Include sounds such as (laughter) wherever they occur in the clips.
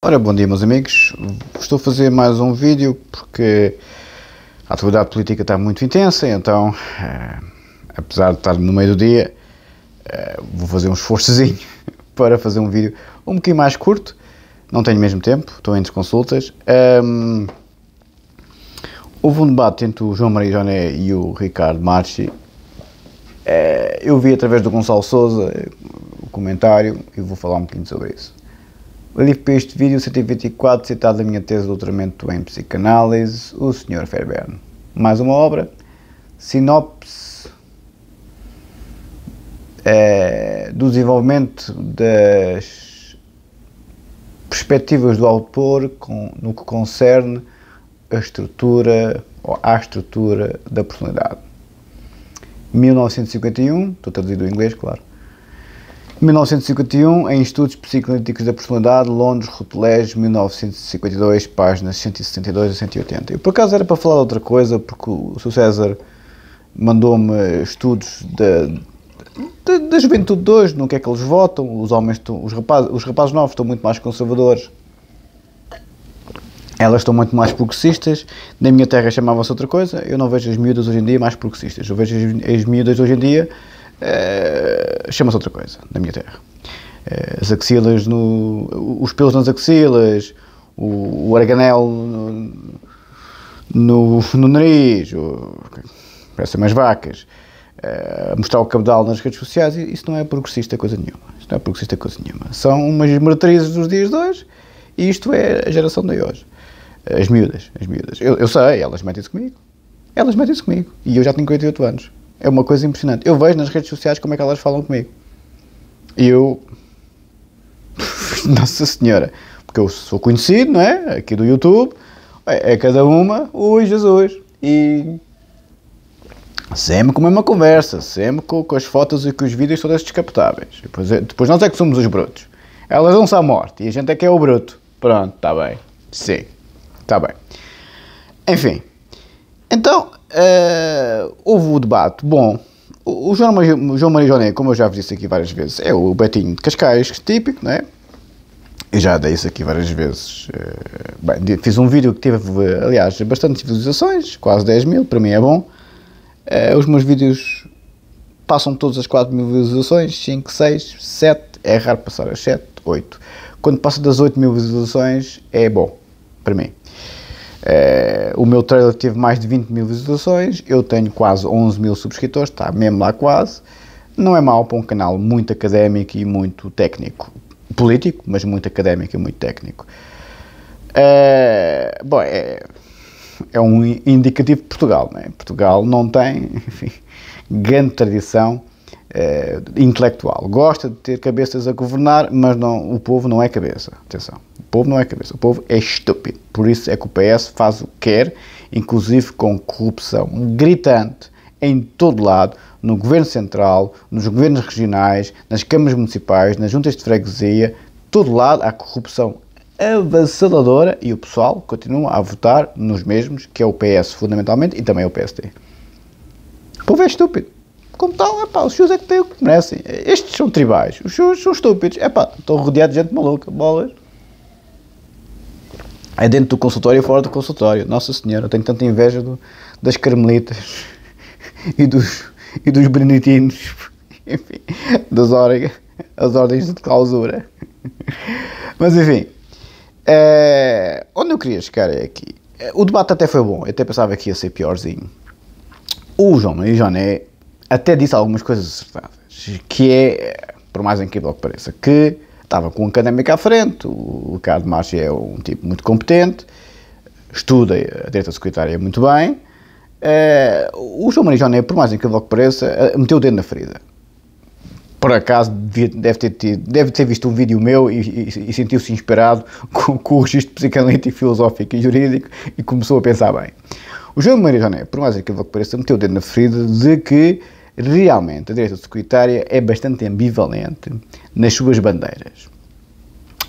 Ora, bom dia meus amigos, estou a fazer mais um vídeo porque a atividade política está muito intensa, então, eh, apesar de estar no meio do dia, eh, vou fazer um esforçozinho (laughs) para fazer um vídeo um bocadinho mais curto, não tenho mesmo tempo, estou entre consultas. Um, houve um debate entre o João Maria Joné e o Ricardo Marchi, eh, eu vi através do Gonçalo Souza o comentário e vou falar um bocadinho sobre isso. O livro para este vídeo 124 citado da minha tese de doutoramento em psicanálise, o Sr. Ferber Mais uma obra, sinopse é, do desenvolvimento das perspectivas do autor com, no que concerne a estrutura ou à estrutura da personalidade. 1951, estou traduzido em inglês, claro. 1951, em Estudos Psicanalíticos da Personalidade, Londres, Routledge, 1952, páginas 172 a 180. Eu, por acaso, era para falar de outra coisa, porque o Sr. César mandou-me estudos da, da, juventude de hoje, no que é que eles votam, os homens, estão, os, rapazes, os rapazes novos estão muito mais conservadores, elas estão muito mais progressistas. Na minha terra chamava-se outra coisa. Eu não vejo as miúdas hoje em dia mais progressistas. Eu vejo as miúdas hoje em dia eh, chama-se outra coisa na minha terra. Eh, as axilas, no, os pelos nas axilas, o, o arganel no, no, no nariz, o, parecem mais vacas, uh, mostrar o cabedal nas redes sociais, isso não é progressista coisa nenhuma. Isso não é progressista coisa nenhuma. São umas meretrizes dos dias de hoje e isto é a geração de hoje. As miúdas, as miúdas. Eu, eu sei, elas metem-se comigo. Elas metem-se comigo. E eu já tenho 48 anos. É uma coisa impressionante. Eu vejo nas redes sociais como é que elas falam comigo. E eu. (laughs) Nossa Senhora! Porque eu sou conhecido, não é? Aqui do YouTube. É, é cada uma, ui Jesus! E. Sempre com a mesma conversa, sempre com, com as fotos e com os vídeos todas descapotáveis. Depois, é, depois nós é que somos os brutos. Elas não são morte e a gente é que é o bruto. Pronto, está bem. Sim, está bem. Enfim. Então, uh, é, houve o debate. Bom, o João, o Maria Joné, como eu já disse aqui várias vezes, é o Betinho de Cascais, típico, não é? Eu já dei isso aqui várias vezes. É, bem, fiz um vídeo que teve, aliás, bastantes visualizações, quase 10 mil, para mim é bom. É, os meus vídeos passam todas as 4 mil visualizações, 5, 6, 7, é raro passar as 7, 8. Quando passa das 8 mil visualizações é bom, para mim. Eh, o meu trailer teve mais de 20 mil visualizações, eu tenho quase 11 mil subscritores, está mesmo lá quase. Não é mal para um canal muito académico e muito técnico. Político, mas muito académico e muito técnico. Eh, bom, é, é, um indicativo de Portugal. Né? Portugal não tem (laughs) enfim, grande tradição é, intelectual. Gosta de ter cabeças a governar, mas não, o povo não é cabeça. Atenção, o povo não é cabeça, o povo é estúpido. Por isso é que o PS faz o que quer, inclusive com corrupção gritante em todo lado, no governo central, nos governos regionais, nas câmaras municipais, nas juntas de freguesia, todo lado há corrupção avassaladora e o pessoal continua a votar nos mesmos, que é o PS fundamentalmente e também o PSD. O povo é estúpido como tal, é pá, os seus é que têm o que merecem. Estes são tribais, os seus são estúpidos. pá, estão rodeados de gente maluca, bolas. É dentro do consultório e fora do consultório. Nossa Senhora, eu tenho tanta inveja do, das carmelitas (laughs) e dos, e dos beneditinos, (laughs) enfim, das ordens, as ordens de clausura. (laughs) Mas enfim, é, onde eu queria chegar é aqui. Eh, o debate até foi bom, eu até pensava que ia ser piorzinho. O João e Maria Joné até disse algumas coisas acertadas, que é, por mais incrível que pareça, que estava com um académico à frente, o Ricardo Marchi é um tipo muito competente, estuda a direita secretária muito bem, uh, o João Maria Joné, por mais incrível que pareça, eh, meteu o dedo na ferida. Por acaso, deve, ter tido, deve ter, visto um vídeo meu e, e, e sentiu-se inspirado (laughs) com, com, o registro psicanalítico, filosófico e jurídico e começou a pensar bem. O João Maria Joné, por mais incrível que pareça, meteu o dedo na ferida de que realmente a direita securitária é bastante ambivalente nas suas bandeiras.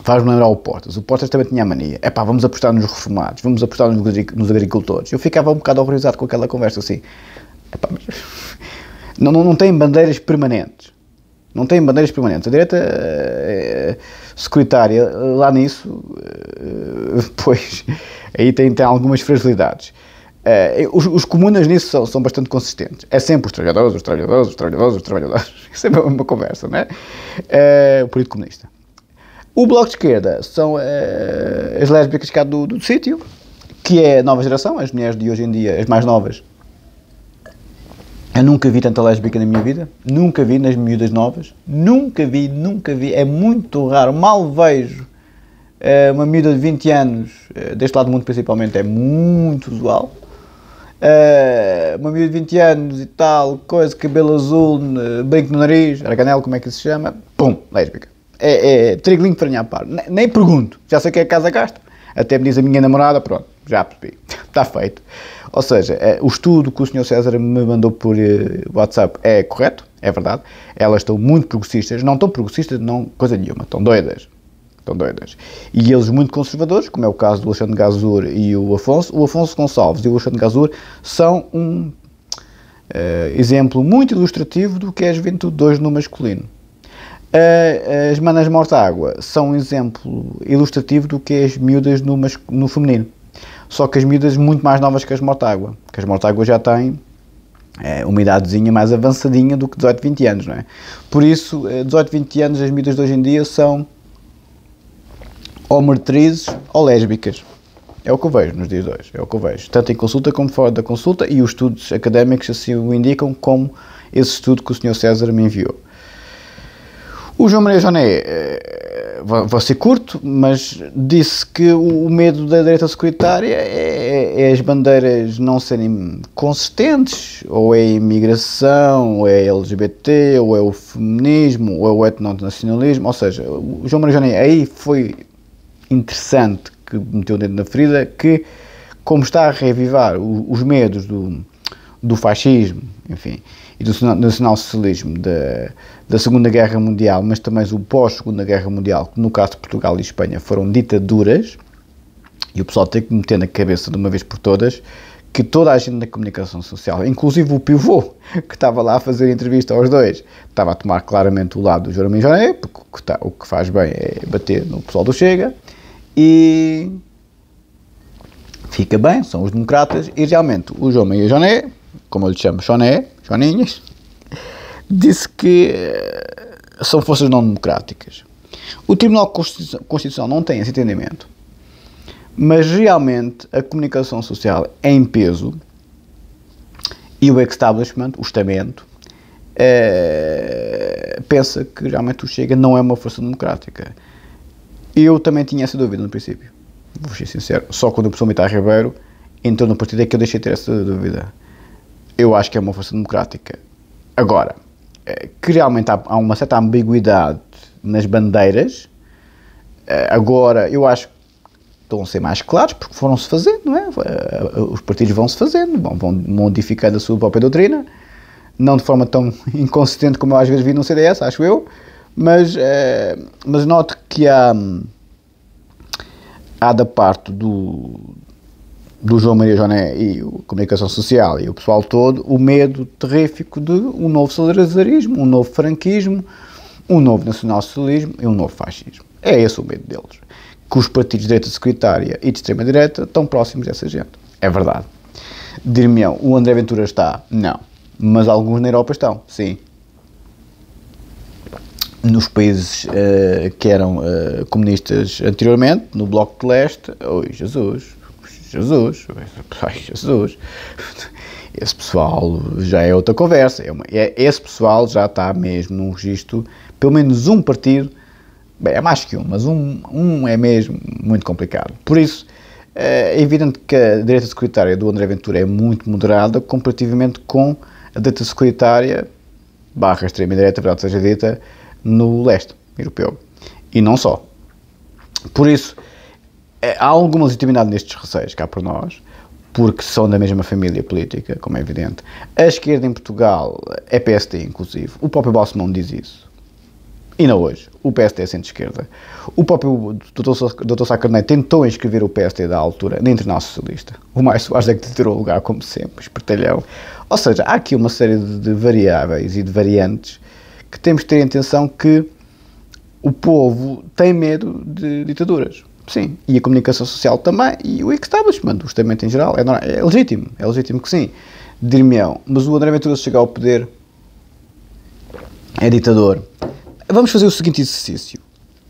Faz-me lembrar o Portas. O Portas também tinha a mania. É pá, vamos apostar nos reformados, vamos apostar nos agricultores. Eu ficava um bocado horrorizado com aquela conversa assim. Epá, mas... (laughs) não, não, não tem bandeiras permanentes. Não tem bandeiras permanentes. A direita uh, eh, securitária, lá nisso, eh, (laughs) pois, aí tem, tem algumas fragilidades. É, os, os, comunas nisso são, são, bastante consistentes. É sempre os trabalhadores, os trabalhadores, os trabalhadores, os trabalhadores. (laughs) É sempre uma conversa, não é? é? o político Comunista. O Bloco de Esquerda são uh, as lésbicas cá do, do, do sítio, que é a nova geração, as mulheres de hoje em dia, as mais novas. Eu nunca vi tanta lésbica na minha vida, nunca vi nas miúdas novas, nunca vi, nunca vi, é muito raro, mal vejo uma miúda de 20 anos, deste lado do mundo principalmente, é muito usual. Eh, uma miúda de 20 anos e tal, coisa, cabelo azul, eh, brinco no nariz, arganel, como é que se chama, pum, lésbica. É, é, é de limpo para par. Nem, nem pergunto, já sei que é casa gasto. Até me diz a minha namorada, pronto, já percebi, está (laughs) feito. Ou seja, eh, o estudo que o Sr. César me mandou por WhatsApp é correto, é verdade. Elas estão muito progressistas, não estão progressistas, não, coisa nenhuma, estão doidas estão doidas. E eles muito conservadores, como é o caso do Alexandre Gazur e o Afonso, o Afonso Gonçalves e o Alexandre Gazur são um Uh, exemplo muito ilustrativo do que é a juventude de no masculino. Uh, as manas morta-água são um exemplo ilustrativo do que é as miúdas no, no, feminino. Só que as miúdas muito mais novas que as morta-água, que as morta-água já têm uh, uma idadezinha mais avançadinha do que 18, 20 anos, não é? Por isso, 18, eh, 20 anos, as miúdas de hoje em dia são ou meretrizes ou lésbicas. É o que eu vejo nos dias de hoje, é o que eu vejo, tanto em consulta como fora da consulta, e os estudos académicos assim o indicam, como esse estudo que o Sr. César me enviou. O João Maria Joné, eh, vou ser curto, mas disse que o medo da direita securitária é, é, é, as bandeiras não serem consistentes, ou é a imigração, ou é LGBT, ou é o feminismo, ou é o etnonacionalismo, ou seja, o João Maria Joné aí foi interessante que meteu o dedo na ferida, que como está a reavivar o, os medos do, do fascismo, enfim, e do nacional-socialismo da, da Segunda Guerra Mundial, mas também o pós-Segunda Guerra Mundial, que no caso de Portugal e Espanha foram ditaduras, e o pessoal tem que meter na cabeça de uma vez por todas que toda a gente da comunicação social, inclusive o pivô que estava lá a fazer entrevista aos dois, estava a tomar claramente o lado do Jerome Jornet, porque o que, tá, o que faz bem é bater no pessoal do Chega, e fica bem, são os democratas. E realmente o João Maria Joné, como eu lhe chamo, Joné, Joninhas, disse que eh, são forças não democráticas. O Tribunal Constitucional não tem esse entendimento, mas realmente a comunicação social é em peso e o establishment, o estamento, é, pensa que realmente o Chega não é uma força democrática. Eu também tinha essa dúvida no princípio. Vou ser sincero. Só quando o professor Mitar Ribeiro entrou no partido é que eu deixei de ter essa dúvida. Eu acho que é uma força democrática. Agora, eh, que realmente há, há uma certa ambiguidade nas bandeiras. Eh, agora, eu acho que estão a ser mais claros porque foram-se fazendo, não é? Eh, os partidos vão-se fazendo, vão, vão modificando a sua própria doutrina. Não de forma tão (laughs) inconsistente como eu às vezes vi no CDS, acho eu. Mas, é, mas note que há, hum, há da parte do, do João Maria Joné e a comunicação social e o pessoal todo o medo terrífico de um novo salarizarismo, um novo franquismo, um novo nacionalsocialismo e um novo fascismo. É esse o medo deles. Que os partidos de direita secretária e de extrema-direita estão próximos dessa gente. É verdade. Dir-me-ão, o André Ventura está? Não. Mas alguns na Europa estão, sim nos países uh, que eram uh, comunistas anteriormente, no Bloco de Leste, oi Jesus, Jesus, oi Jesus, esse pessoal já é outra conversa, é uma, é, esse pessoal já está mesmo num registro, pelo menos um partido, bem, é mais que um, mas um, um é mesmo muito complicado. Por isso, eh, é evidente que a direita securitária do André Ventura é muito moderada comparativamente com a direita securitária, barra extrema-direita, verdade seja dita, no leste europeu. E não só. Por isso, é, há alguma legitimidade nestes receios cá por nós, porque são da mesma família política, como é evidente. A esquerda em Portugal é PSD, inclusive. O próprio Balsemão diz isso. E não hoje. O PSD é centro-esquerda. O próprio Dr. Sá Carneiro tentou inscrever o PSD da altura na Internacional Socialista. O mais Soares é que deterou o lugar, como sempre, espertalhão. Ou seja, há aqui uma série de, de variáveis e de variantes que temos de ter em atenção que o povo tem medo de ditaduras. Sim, e a comunicação social também, e o establishment, justamente em geral, é, normal, é legítimo, é legítimo que sim. Dir-me-ão, mas o André Ventura se chegar ao poder é ditador. Vamos fazer o seguinte exercício.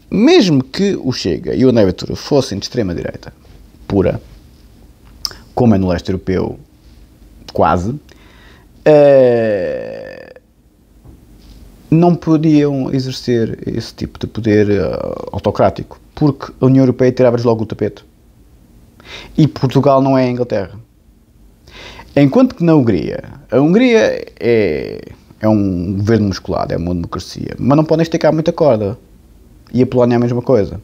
Mesmo que o Chega e o André Ventura fossem de extrema-direita pura, como é no leste europeu, quase, uh, não podiam exercer esse tipo de poder uh, autocrático, porque a União Europeia tirava-lhes logo o tapete. E Portugal não é a Inglaterra. Enquanto que na Hungria, a Hungria é, é um governo musculado, é uma democracia, mas não podem esticar muita corda. E a Polónia é a mesma coisa.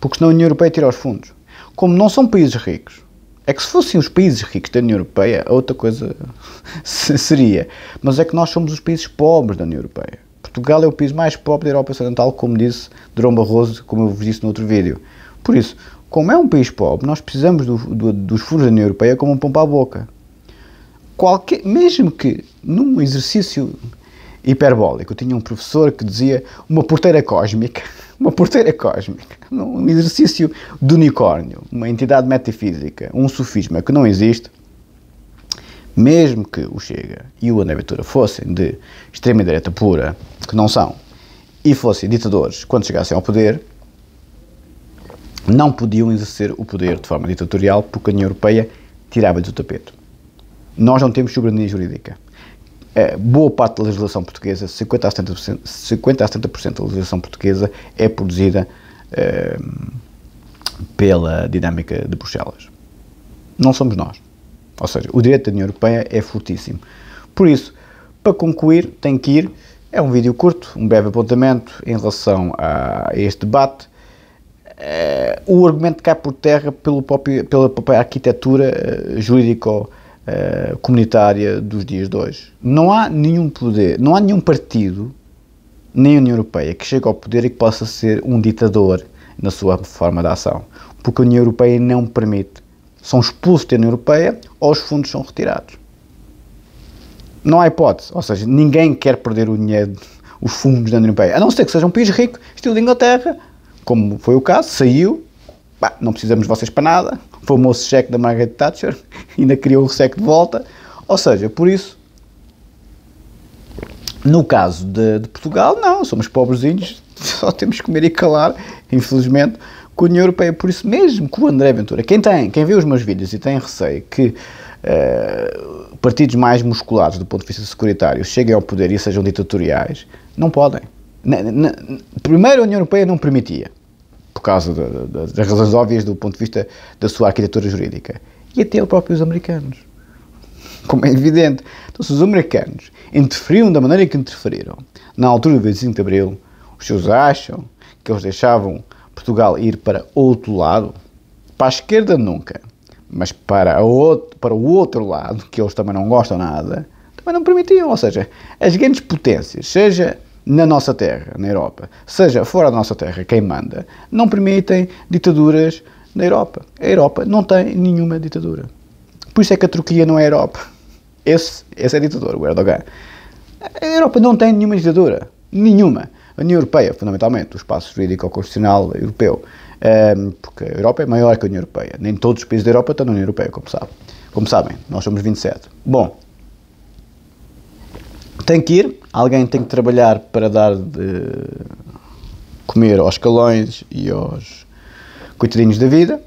Porque senão a União Europeia tira os fundos. Como não são países ricos, é que se fossem os países ricos da União Europeia, outra coisa (laughs) seria. Mas é que nós somos os países pobres da União Europeia. Portugal é o país mais pobre da Europa Ocidental, como disse Durão Barroso, como eu vos disse no outro vídeo. Por isso, como é um país pobre, nós precisamos do, do, dos fundos da União Europeia como um pão para a boca. Qualquer, mesmo que num exercício hiperbólico, eu tinha um professor que dizia uma porteira cósmica, (laughs) uma porteira cósmica, um exercício de unicórnio, uma entidade metafísica, um sofisma que não existe, mesmo que o Chega e o André Ventura fossem de extrema-direita pura, que não são, e fossem ditadores quando chegassem ao poder, não podiam exercer o poder de forma ditatorial porque a União Europeia tirava-lhes o tapete. Nós não temos soberania jurídica. A boa parte da legislação portuguesa, 50 a 70%, 50 a 70 da legislação portuguesa é produzida eh, pela dinâmica de Bruxelas. Não somos nós. Ou seja, o direito da União Europeia é fortíssimo. Por isso, para concluir, tem que ir. É um vídeo curto, um breve apontamento em relação a este debate. Eh, o argumento cai por terra pelo próprio, pela própria arquitetura eh, jurídico-comunitária eh, dos dias de hoje. Não há nenhum poder, não há nenhum partido, nem União Europeia, que chegue ao poder e que possa ser um ditador na sua forma de ação, porque a União Europeia não permite são expulsos da União Europeia ou os fundos são retirados. Não há hipótese, ou seja, ninguém quer perder o dinheiro, os fundos da União Europeia, a não ser que seja um país rico, estilo de Inglaterra, como foi o caso, saiu, bah, não precisamos de vocês para nada, o famoso cheque da Margaret Thatcher, (laughs) ainda criou o cheque de volta, ou seja, por isso, no caso de, de Portugal, não, somos pobrezinhos, (laughs) só temos que comer e calar, infelizmente, com a União Europeia, por isso mesmo que o André Ventura, quem tem, quem vê os meus vídeos e tem receio que uh, partidos mais musculados do ponto de vista securitário cheguem ao poder e sejam ditatoriais, não podem. Na, na, primeiro, a União Europeia não permitia, por causa de, de, das razões óbvias do ponto de vista da sua arquitetura jurídica, e até os próprios americanos. Como é evidente. Então, se os americanos interferiam da maneira que interferiram, na altura do 25 de Abril, os seus acham que eles deixavam Portugal ir para outro lado, para a esquerda nunca, mas para, outro, para o outro lado, que eles também não gostam nada, também não permitiam. Ou seja, as grandes potências, seja na nossa terra, na Europa, seja fora da nossa terra, quem manda, não permitem ditaduras na Europa. A Europa não tem nenhuma ditadura. Por isso é que a Turquia não é a Europa. Esse, esse é ditador, o Erdogan. A Europa não tem nenhuma ditadura. Nenhuma. A União Europeia, fundamentalmente, o espaço jurídico-constitucional europeu, ehm, porque a Europa é maior que a União Europeia. Nem todos os países da Europa estão na União Europeia, como, sabem. como sabem. Nós somos 27. Bom, tem que ir, alguém tem que trabalhar para dar de comer aos calões e aos coitadinhos da vida.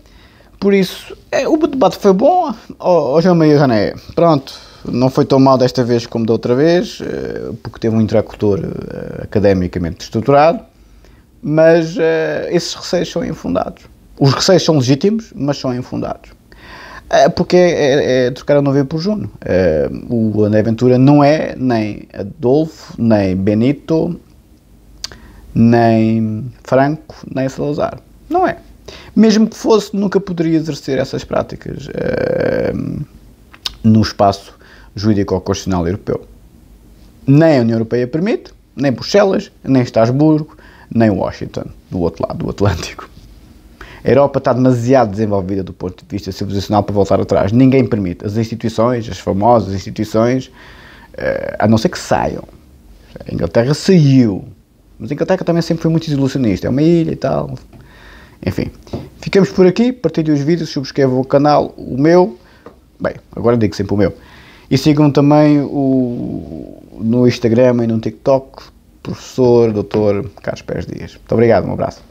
Por isso, é, o debate foi bom, hoje é meio já não é. Pronto, não foi tão mal desta vez como da outra vez, eh, porque teve um interlocutor eh, academicamente estruturado, mas eh, esses receios são infundados. Os receios são legítimos, mas são infundados. Porque é, é, é trocar a nuvem por Juno. o André Ventura não é nem Adolfo, nem Benito, nem Franco, nem Salazar. Não é. Mesmo que fosse, nunca poderia exercer essas práticas no espaço jurídico-constitucional europeu. Nem a União Europeia permite, nem Bruxelas, nem Estrasburgo, nem Washington, do outro lado do Atlântico. A Europa está demasiado desenvolvida do ponto de vista civilizacional para voltar atrás. Ninguém permite. As instituições, as famosas instituições, eh, a não ser que saiam. A Inglaterra saiu. Mas a Inglaterra também sempre foi muito ilusionista. É uma ilha e tal. Enfim, ficamos por aqui. Partilhem os vídeos, subscrevam o canal, o meu. Bem, agora digo sempre o meu. E sigam também o, no Instagram e no TikTok, professor Dr. Carlos Pérez Dias. Muito obrigado, um abraço.